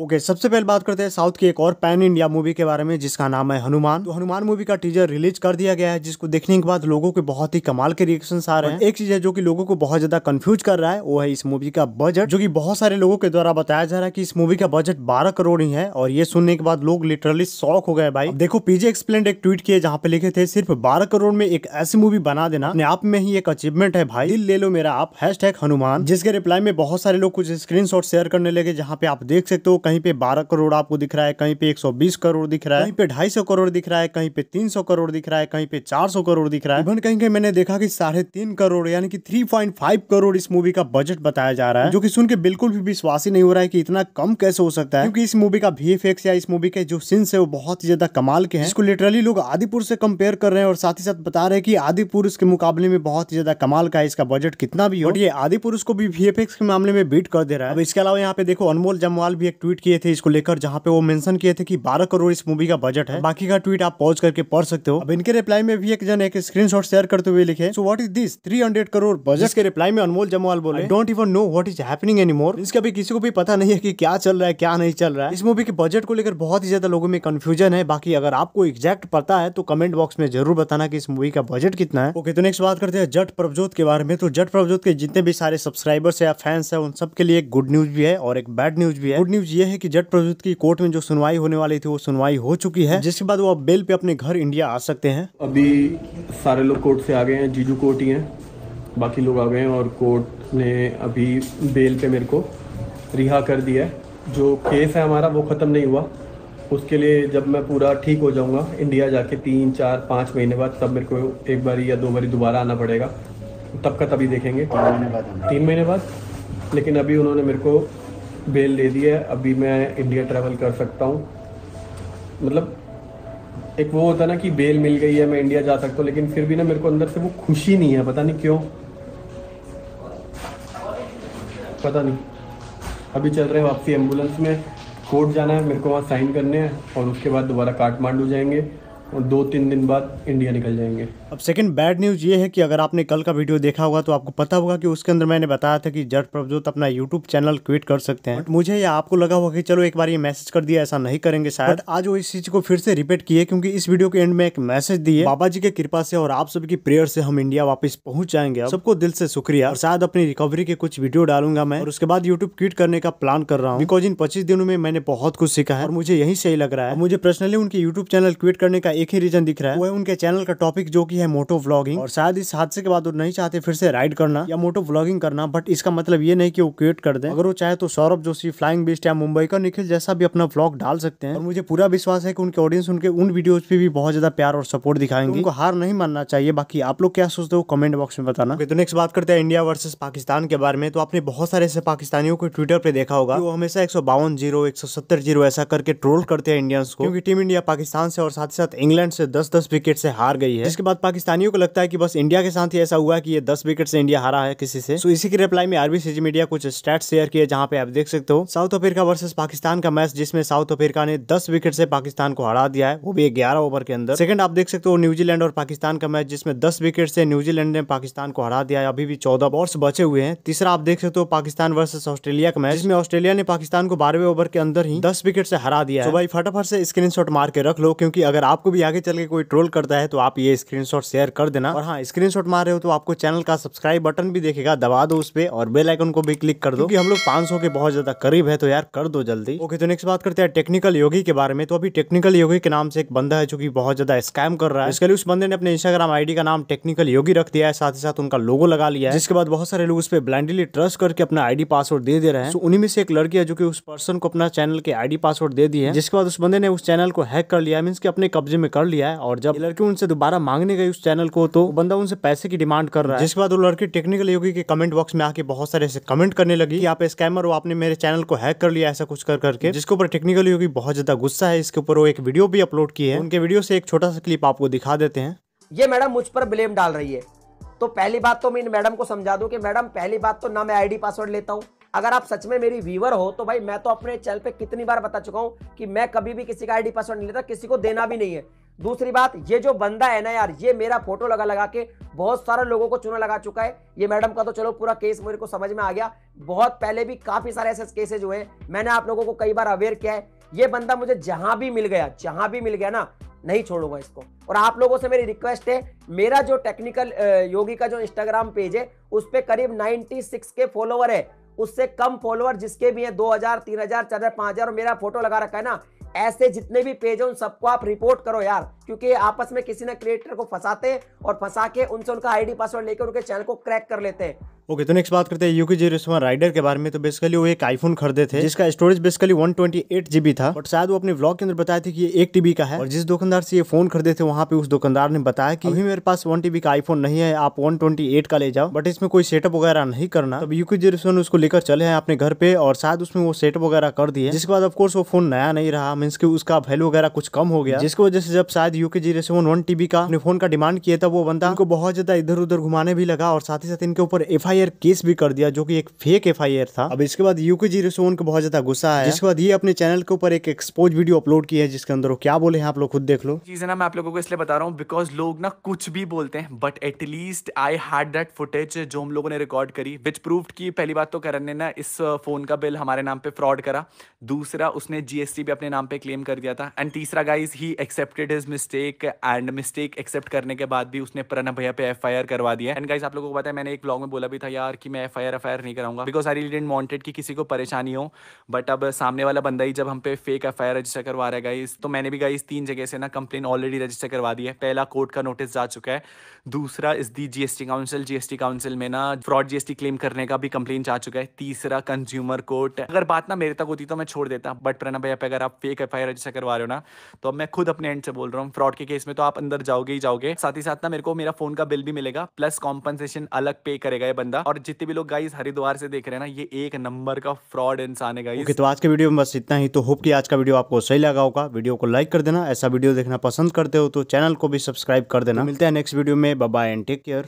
okay okay, सबसे पहले बात करते हैं साउथ की एक और पैन इंडिया मूवी के बारे में जिसका नाम है हनुमान तो हनुमान मूवी का टीजर रिलीज कर दिया गया है जिसको देखने के बाद लोगों के बहुत ही कमाल के रिएक्शन आ रहे हैं एक चीज है जो कि लोगों को बहुत ज्यादा कंफ्यूज कर रहा है वो है इस मूवी का बजट जो की बहुत सारे लोगों के द्वारा बताया जा रहा है की इस मूवी का बजट बारह करोड़ ही है और ये सुनने के बाद लोग लिटरली शौक हो गए भाई देखो पीजे एक्सप्लेन एक ट्वीट किए जहाँ पे लिखे थे सिर्फ बारह करोड़ में एक ऐसी मूवी बना देना अपने आप में ही एक अचीवमेंट है भाई ले लो मेरा आप हनुमान जिसके रिप्लाई में बहुत सारे लोग कुछ स्क्रीन शेयर करने लगे जहाँ पे आप देख सकते हो कहीं पे 12 करोड़ आपको दिख रहा है कहीं पे 120 करोड़ दिख रहा है कहीं पे 250 करोड़ दिख रहा है कहीं पे 300 करोड़ दिख रहा है कहीं पे 400 करोड़ दिख रहा है इवन कहीं कहीं मैंने देखा कि साढ़े तीन करोड़ यानी कि 3.5 करोड़ इस मूवी का बजट बताया जा रहा है जो की सुन के बिल्कुल भी विश्वास ही नहीं हो रहा है की इतना कम कैसे हो सकता है क्योंकि इस मूवी का वी या इस मूवी के जो सीन्स है वो बहुत ही ज्यादा कमाल के हैं इसको लिटरली लोग आदिपुर से कंपेयर कर रहे हैं और साथ ही साथ बता रहे हैं कि आदिपुर के मुकाबले में बहुत ही ज्यादा कमाल का है इसका बजट कितना भी हो ये आदिपुर उसको भी वीएफएक्स के मामले में बीट कर दे रहा है इसके अलावा यहाँ पे देखो अनमोल जमवाल भी एक ट्वीट ट्वीट किए थे इसको लेकर जहाँ पे वो मेंशन किए थे कि 12 करोड़ इस मूवी का बजट है बाकी का ट्वीट आप पॉज करके पढ़ सकते हो अब इनके रिप्लाई में भी एक जन एक स्क्रीन शेयर करते हुए लिखे so what is this 300 crore budget के रिप्लाई में अनमोल जमवाल बोले don't even know what is happening any more इसका भी किसी को भी पता नहीं है की क्या चल रहा है क्या नहीं चल रहा है इस मूवी के बजट को लेकर बहुत ही ज्यादा लोगों में कंफ्यूजन है बाकी अगर आपको एग्जैक्ट पता है तो कमेंट बॉक्स में जरूर बताना की इस मूवी का बजट कितना है ओके तो नेक्स्ट बात करते हैं जट प्रभजोत के बारे में तो जट प्रभजोत के जितने भी सारे सब्सक्राइबर्स या फैंस है उन सबके लिए एक गुड न्यूज भी है और एक बैड न्यूज भी है गुड न्यूज ये यह है कि जट प्रवृत्त की कोर्ट में जो सुनवाई होने वाली थी वो सुनवाई हो चुकी है जिसके बाद वो अब बेल पे अपने घर इंडिया आ सकते हैं अभी सारे लोग कोर्ट से आ गए हैं जीजू कोर्ट ही हैं बाकी लोग आ गए हैं और कोर्ट ने अभी बेल पे मेरे को रिहा कर दिया है जो केस है हमारा वो ख़त्म नहीं हुआ उसके लिए जब मैं पूरा ठीक हो जाऊंगा इंडिया जाके तीन चार पाँच महीने बाद तब मेरे को एक बार या दो बारी दोबारा आना पड़ेगा तब का तभी देखेंगे तीन महीने बाद लेकिन अभी उन्होंने मेरे को बेल दे दी है अभी मैं इंडिया ट्रैवल कर सकता हूँ मतलब एक वो होता ना कि बेल मिल गई है मैं इंडिया जा सकता हूँ लेकिन फिर भी ना मेरे को अंदर से वो खुशी नहीं है पता नहीं क्यों पता नहीं अभी चल रहे हैं वापसी एम्बुलेंस में कोर्ट जाना है मेरे को वहाँ साइन करने हैं और उसके बाद दोबारा काठमांडू जाएंगे और दो तीन दिन बाद इंडिया निकल जाएंगे अब सेकंड बैड न्यूज़ ये है कि अगर आपने कल का वीडियो देखा होगा तो आपको पता होगा कि उसके अंदर मैंने बताया था कि जट प्रभजोत अपना यूट्यूब चैनल क्विट कर सकते हैं मुझे या आपको लगा होगा कि चलो एक बार ये मैसेज कर दिया ऐसा नहीं करेंगे शायद आज वो इस चीज़ को फिर से रिपीट किए क्योंकि इस वीडियो के एंड में एक मैसेज दिए बाबा जी की कृपा से और आप सभी की प्रेयर से हम इंडिया वापस पहुंच जाएंगे सबको दिल से शुक्रिया और शायद अपनी रिकवरी के कुछ वीडियो डालूंगा मैं और उसके बाद यूट्यूब क्विट करने का प्लान कर रहा हूँ बिकॉज इन पच्चीस दिनों में मैंने बहुत कुछ सीखा है और मुझे यही सही लग रहा है मुझे पर्सनली उनके यूट्यूब चैनल क्विट करने का एक ही रीजन दिख रहा है वो है उनके चैनल का टॉपिक जो की है मोटो ब्लॉगिंग और शायद इस हादसे के बाद वो नहीं चाहते फिर से राइड करना या मोटो ब्लॉगिंग करना बट इसका मतलब ये नहीं की वो क्रिएट कर दे अगर वो चाहे तो सौरभ जोशी फ्लाइंग बिस्ट या मुंबई का निखिल जैसा भी अपना ब्लॉग डाल सकते हैं और मुझे पूरा विश्वास है की उनके ऑडियंस उनके उन वीडियोज पे भी बहुत ज्यादा प्यार और सपोर्ट दिखाएंगे उनको हार नहीं मानना चाहिए बाकी आप लोग क्या सोचते हो कमेंट बॉक्स में बताना तो नेक्स्ट बात करते हैं इंडिया वर्सेस पाकिस्तान के बारे में तो आपने बहुत सारे ऐसे पाकिस्तानियों को ट्विटर पे देखा होगा वो हमेशा एक सौ जीरो एक जीरो ऐसा करके ट्रोल करते हैं इंडियंस को क्योंकि टीम इंडिया पाकिस्तान से और साथ ही साथ इंग्लैंड से दस दस विकेट से हार गई है जिसके बाद पाकिस्तानियों को लगता है कि बस इंडिया के साथ ही ऐसा हुआ कि ये दस विकेट से इंडिया हारा है किसी से तो इसी की रिप्लाई में आरबीसीजी मीडिया कुछ स्टैट शेयर किए जहाँ पे आप देख सकते हो साउथ अफ्रीका वर्सेज पाकिस्तान का मैच जिसमें साउथ अफ्रीका ने दस विकेट से पाकिस्तान को हरा दिया है वो भी ग्यारह ओवर के अंदर सेकंड आप देख सकते हो न्यूजीलैंड और पाकिस्तान का मैच जिसमें दस विकेट से न्यूजीलैंड ने पाकिस्तान को हरा दिया है अभी भी चौदह बॉर्स बचे हुए हैं तीसरा आप देख सकते हो पाकिस्तान वर्सेस ऑस्ट्रेलिया का मैच जिसमें ऑस्ट्रेलिया ने पाकिस्तान को बारहवें ओवर के अंदर ही दस विकेट से हरा दिया है तो भाई फटाफट से स्क्रीन मार के रख लो क्योंकि अगर आपको भी आगे चल के कोई ट्रोल करता है तो आप ये स्क्रीनशॉट शेयर कर देना और हाँ स्क्रीनशॉट मार रहे हो तो आपको चैनल का सब्सक्राइब बटन भी देखेगा दबा दो उस पर और बेलाइकन को भी क्लिक कर दो हम लोग पांच के बहुत ज्यादा करीब है तो यार कर दो जल्दी ओके तो नेक्स्ट बात करते हैं टेक्निकल योगी के बारे में तो अभी टेक्निकल योगी के नाम से एक बंदा है जो कि बहुत ज्यादा स्कैम कर रहा है इसके लिए उस बंदे ने अपने इंस्टाग्राम आईडी का नाम टेक्निकल योगी रख दिया है साथ ही साथ उनका लोगो लगा लिया है जिसके बाद बहुत सारे लोग उस पर ब्लाइंडली ट्रस्ट करके अपना आईडी पासवर्ड दे दे रहे हैं तो उन्हीं में से एक लड़की है जो कि उस पर्सन को अपना चैनल के आईडी पासवर्ड दे दी है जिसके बाद उस बंदे ने उस चैनल को हैक कर लिया मीन की अपने कब्जे में में कर लिया है और जब लड़की उनसे दोबारा मांगने गई उस चैनल को तो बंदा उनसे पैसे की डिमांड कर रहा है जिसके बाद वो लड़की टेक्निकल योगी के कमेंट बॉक्स में आके बहुत सारे ऐसे कमेंट करने लगी यहाँ पे स्कैमर वो आपने मेरे चैनल को हैक कर लिया ऐसा कुछ कर करके जिसके ऊपर टेक्निकल योगी बहुत ज्यादा गुस्सा है इसके ऊपर वो एक वीडियो भी अपलोड की है उनके वीडियो से एक छोटा सा क्लिप आपको दिखा देते हैं ये मैडम मुझ पर ब्लेम डाल रही है तो पहली बात तो मैं इन मैडम को समझा दूं कि मैडम पहली बात तो ना मैं आईडी पासवर्ड लेता हूं अगर आप सच में मेरी व्यूवर हो तो भाई मैं तो अपने चैनल पे कितनी बार बता चुका हूं कि मैं कभी भी किसी का आईडी पासवर्ड नहीं लेता किसी को देना भी नहीं है दूसरी बात ये जो बंदा है ना यार ये मेरा फोटो लगा लगा के बहुत सारे लोगों को चुना लगा चुका है ये मैडम का तो चलो पूरा केस मेरे को समझ में आ गया बहुत पहले भी काफ़ी सारे ऐसे केसेज हुए मैंने आप लोगों को कई बार अवेयर किया है ये बंदा मुझे जहां भी मिल गया जहां भी मिल गया ना नहीं छोड़ूंगा इसको और आप लोगों से मेरी रिक्वेस्ट है मेरा जो टेक्निकल योगी का जो इंस्टाग्राम पेज है उस पर करीब 96 के फॉलोवर है उससे कम फॉलोअर जिसके भी हैं हजार चार हजार 5000 और मेरा फोटो लगा रखा है ना ऐसे जितने भी पेज है उन सबको आप रिपोर्ट करो यार क्योंकि आपस में किसी ना क्रिएटर को फंसाते हैं और फंसा के उनसे उनका आईडी पासवर्ड लेकर उनके चैनल को क्रैक कर लेते हैं ओके okay, तो नेक्स्ट बात करते हैं यूकी जी रिस्मा राइडर के बारे में तो बेसिकली वो एक आईफोन खरीदे थे जिसका स्टोरेज बेसिकली 128 जीबी था और शायद वो अपने ब्लॉग के अंदर बताया थे कि ये एक टीबी का है और जिस दुकानदार से ये फोन खरीदे थे वहाँ पे उस दुकानदार ने बताया कि अभी मेरे पास वन टीबी का आईफोन नहीं है आप वन का ले जाओ बट इसमें कोई सेटअप वगैरह नहीं करना तो यूकी जी रिस्मा उसको लेकर चले हैं अपने घर पे और शायद उसमें वो सेटअप वगैरह कर दिए जिसके बाद ऑफकोर्स वो फोन नया नहीं रहा मीनस की उसका वैल्यू वगैरह कुछ कम हो गया जिसकी वजह से जब शायद बाद UK zero seven one TB का फोन का डिमांड किया था वो बंदा उनको बहुत ज्यादा इधर उधर घुमाने भी लगा और साथ ही साथ इनके ऊपर एफ केस भी कर दिया जो की एक फेक एफ था अब इसके बाद यूके जीरो सेवन को बहुत ज्यादा गुस्सा है इसके बाद ये अपने चैनल के ऊपर एक एक्सपोज वीडियो अपलोड किया है जिसके अंदर क्या बोले हैं आप लोग खुद देख लो चीज है ना मैं आप लोगों को इसलिए बता रहा हूँ बिकॉज लोग ना कुछ भी बोलते हैं but at least I had that footage जो हम लोगों ने रिकॉर्ड करी विच प्रूफ की पहली बात तो करण ने ना इस फोन का बिल हमारे नाम पे फ्रॉड करा दूसरा उसने जीएसटी भी अपने नाम पे क्लेम कर दिया था एंड तीसरा guys he accepted his mis mistake and mistake accept करने के बाद भी उसने प्रणब भैया पे एफ करवा दिया एंड गाइस आप लोगों को पता है मैंने एक ब्लॉग में बोला भी था यार कि मैं एफ आई आर नहीं कराऊंगा because I really didn't wanted कि किसी को परेशानी हो बट अब सामने वाला बंदा ही जब हम पे फेक एफ रजिस्टर करवा रहे गाइस तो मैंने भी गाइस तीन जगह से ना कंप्लेन ऑलरेडी रजिस्टर करवा दी है पहला कोर्ट का नोटिस जा चुका है दूसरा इस the GST council GST council में ना फ्रॉड जीएसटी क्लेम करने का भी कंप्लेन जा चुका है तीसरा कंज्यूमर कोर्ट अगर बात ना मेरे तक होती तो मैं छोड़ देता बट प्रणब भैया पे अगर आप फेक एफ रजिस्टर करवा रहे हो ना तो अब मैं खुद अपने एंड से बोल रहा हूँ फ्रॉड के केस में तो आप अंदर जाओगे ही जाओगे साथ ही साथ ना मेरे को मेरा फोन का बिल भी मिलेगा प्लस कॉम्पनसेशन अलग पे करेगा ये बंदा और जितने भी लोग गाइस हरिद्वार से देख रहे हैं ना ये एक नंबर का फ्रॉड इंसान है okay, तो आज के वीडियो में बस इतना ही तो होप की आज का वीडियो आपको सही लगा होगा वीडियो को लाइक कर देना ऐसा वीडियो देखना पसंद करते हो तो चैनल को भी सब्सक्राइब कर देना तो मिलते हैं नेक्स्ट वीडियो में बाय एंड टेक केयर